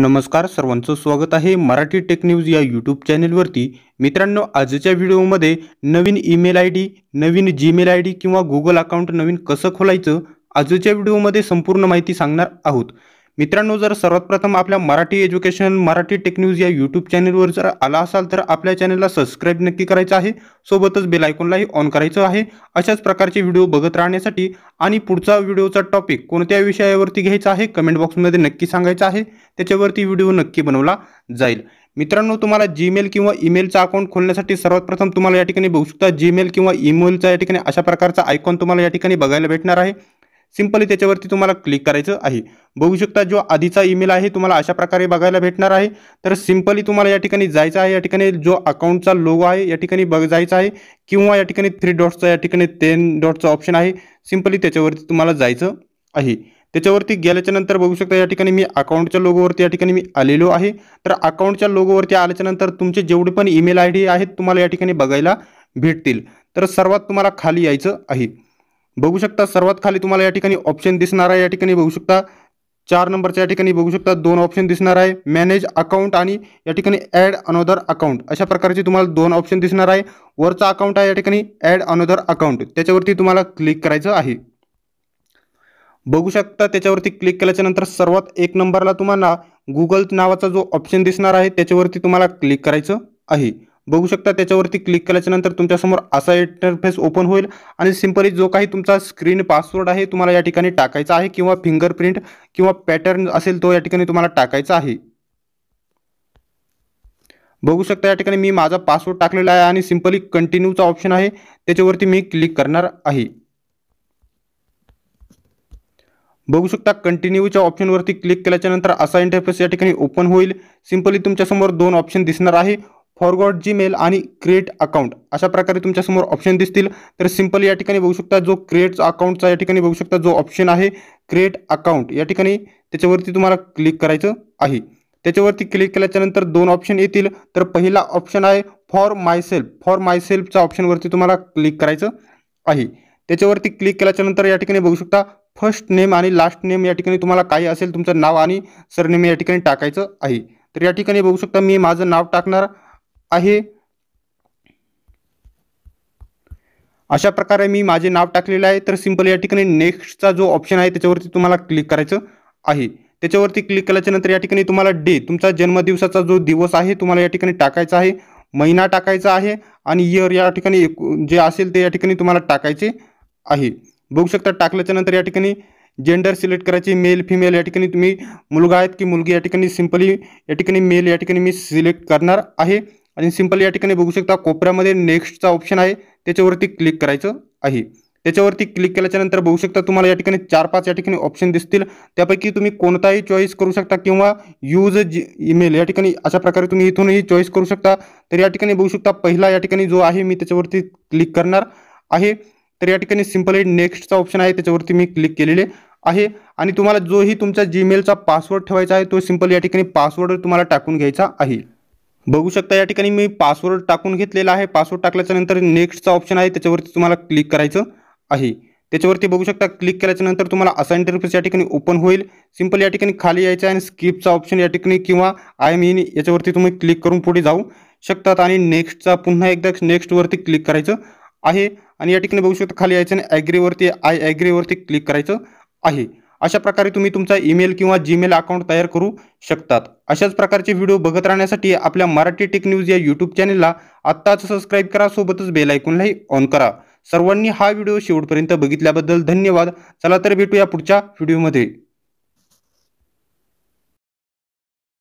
नमस्कार सर्वांचं स्वागत आहे मराठी टेक न्यूज या यूट्यूब चॅनेलवरती मित्रांनो आजच्या व्हिडिओमध्ये नवीन ईमेल आय डी नवीन जीमेल आय डी किंवा गुगल अकाउंट नवीन कसं खोलायचं आजच्या व्हिडिओमध्ये संपूर्ण माहिती सांगणार आहोत मित्रांनो जर सर्वात प्रथम आपल्या मराठी एज्युकेशन मराठी न्यूज या यूट्यूब चॅनलवर जर आला असाल तर आपल्या चॅनलला सबस्क्राईब नक्की करायचं आहे सोबतच आयकॉनलाही ऑन करायचं आहे अशाच प्रकारचे व्हिडिओ बघत राहण्यासाठी आणि पुढचा व्हिडिओचा टॉपिक कोणत्या विषयावरती घ्यायचा आहे कमेंट बॉक्समध्ये नक्की सांगायचं आहे त्याच्यावरती व्हिडिओ नक्की बनवला जाईल मित्रांनो तुम्हाला जीमेल किंवा ईमेलचा अकाउंट खोलण्यासाठी सर्वात प्रथम तुम्हाला या ठिकाणी बघू शकता जीमेल किंवा ईमेलचा या ठिकाणी अशा प्रकारचा आयकॉन तुम्हाला या ठिकाणी बघायला भेटणार आहे सिंपली त्याच्यावरती तुम्हाला क्लिक करायचं आहे शकता जो आधीचा ईमेल आहे तुम्हाला अशा प्रकारे बघायला भेटणार आहे तर सिंपली तुम्हाला या ठिकाणी जायचं आहे या ठिकाणी लोगो है या ठिकाणी बघ जायचा आहे थ्री डॉट्स या टेन डॉटचा ऑप्शन है सिंपली त्याच्यावरती तुम्हाला जायचं आहे त्याच्यावरती गेल्याच्या नंतर बघू शकता या ठिकाणी मी अकाउंटच्या लोगोवरती या ठिकाणी मी आलेलो आहे तर अकाउंटच्या लोगोवरती आल्याच्या नंतर ईमेल आय डी है तुम्हारा यठिका ठिकाणी बघायला भेटतील तर सर्वात खाली यायचं बघू शकता सर्वात खाली तुम्हाला या ठिकाणी ऑप्शन दिसणार आहे या ठिकाणी बघू शकता चार नंबरच्या या ठिकाणी बघू शकता दोन ऑप्शन दिसणार आहे मॅनेज अकाउंट आणि या ठिकाणी ॲड अनोदर अकाउंट अशा प्रकारचे तुम्हाला दोन ऑप्शन दिसणार आहे वरचा अकाउंट आहे या ठिकाणी ॲड अनोदर अकाउंट त्याच्यावरती तुम्हाला क्लिक करायचं आहे बघू शकता त्याच्यावरती क्लिक केल्याच्या नंतर सर्वात एक नंबरला तुम्हाला गुगल नावाचा जो ऑप्शन दिसणार आहे त्याच्यावरती तुम्हाला क्लिक करायचं आहे बघू शकता त्याच्यावरती क्लिक केल्याच्या नंतर तुमच्यासमोर असा इंटरफेस ओपन होईल आणि सिम्पली जो काही तुमचा स्क्रीन पासवर्ड आहे तुम्हाला या ठिकाणी टाकायचा आहे किंवा फिंगरप्रिंट किंवा पॅटर्न असेल तो या ठिकाणी तुम्हाला टाकायचा आहे बघू शकता या ठिकाणी मी माझा पासवर्ड टाकलेला आहे आणि सिम्पली कंटिन्यूचा ऑप्शन आहे त्याच्यावरती मी क्लिक करणार आहे बघू शकता कंटिन्यूच्या ऑप्शनवरती क्लिक केल्याच्यानंतर असा इंटरफेस या ठिकाणी ओपन होईल सिम्पली तुमच्यासमोर दोन ऑप्शन दिसणार आहे फॉरवर्ड जीमेल आणि क्रिएट अकाउंट अशा प्रकारे तुमच्यासमोर ऑप्शन दिसतील तर सिंपल या ठिकाणी बघू शकता जो क्रिएट अकाउंटचा या ठिकाणी बघू शकता जो ऑप्शन आहे क्रिएट अकाउंट या ठिकाणी त्याच्यावरती तुम्हाला क्लिक करायचं आहे त्याच्यावरती क्लिक केल्याच्यानंतर दोन ऑप्शन येतील तर पहिला ऑप्शन आहे फॉर मायसेल्फ फॉर मायसेल्फच्या ऑप्शनवरती तुम्हाला क्लिक करायचं आहे त्याच्यावरती क्लिक केल्याच्यानंतर या ठिकाणी बघू शकता फर्स्ट नेम आणि लास्ट नेम या ठिकाणी तुम्हाला काय असेल तुमचं नाव आणि सरनेम या ठिकाणी टाकायचं आहे तर या ठिकाणी बघू शकता मी माझं नाव टाकणार आहे अशा प्रकार मी मजे नाव टाक है तो सीम्पल या ठिकाणी नेक्स्टचा जो ऑप्शन है त्याच्यावरती तुम्हाला क्लिक करायचं आहे त्याच्यावरती क्लिक केल्याच्या नंतर या डे तुमचा जन्मदिवसाचा जो दिवस है तुम्हारा या ठिकाणी टाकायचा आहे महिना टाकायचा आहे आणि इयर या ठिकाणी जे असेल ते या ठिकाणी तुम्हाला टाकायचे आहे शकता टाकल्याच्या नंतर जेंडर सिलेक्ट करायची मेल फिमेल या ठिकाणी मुलगा आहेत मुलगी या ठिकाणी सिम्पली मेल या मी सिलेक्ट करना है आणि सिंपल या ठिकाणी बघू नेक्स्ट का ऑप्शन है त्याच्यावरती क्लिक करायचं क्लिक के नर बहू शकता तुम्हाला या चार पांच ये ऑप्शन दिसतील तुम्हें को चॉइस करू शता कि यूज जी ईमेल ये अशा प्रकार तुम्हें तुम्ही ही चॉइस करू शता तर या ठिकाणी शकता पहिला या जो है मी त्याच्यावरती क्लिक करना है तो या ठिकाणी नेक्स्ट का ऑप्शन है त्याच्यावरती मैं क्लिक के लिए तुम्हारा जो ही जोही तुमच्या जीमेलचा पासवर्ड ठेवायचा है तो सीम्पल या ठिकाणी पासवर्ड तुम्हाला टाकून घ्यायचा बगू शकता या मैं पासवर्ड टाकून घसवर्ड आहे नेक्स्ट का ऑप्शन है तेज तुम्हारा क्लिक करायचं आहे शकता क्लिक केल्याच्या असाइन इंटरफेस या ओपन होईल सिंपल या खाली यहाँ आणि का ऑप्शन या ठिकाणी किंवा आय मीन याच्यावरती तुम्ही क्लिक करून पुढे जाऊ शकतात आणि नेक्स्टचा पुन्हा एकदा नेक्स्टवरती क्लिक करायचं आहे आणि या ठिकाणी बघू शकता खाली एग्री वरती ॲग्रीवरती आय ॲग्रीवरती क्लिक कराएं है अशा प्रकारे तुम्ही तुमचा ईमेल किंवा जीमेल अकाउंट तयार करू शकतात अशाच प्रकारचे व्हिडिओ बघत राहण्यासाठी आपल्या मराठी टेक न्यूज या यूट्यूब चॅनेलला आत्ताच सबस्क्राईब करा सोबतच बेल आयकॉनलाही ऑन करा सर्वांनी हा व्हिडिओ शेवटपर्यंत बघितल्याबद्दल धन्यवाद चला तर भेटूया पुढच्या व्हिडिओमध्ये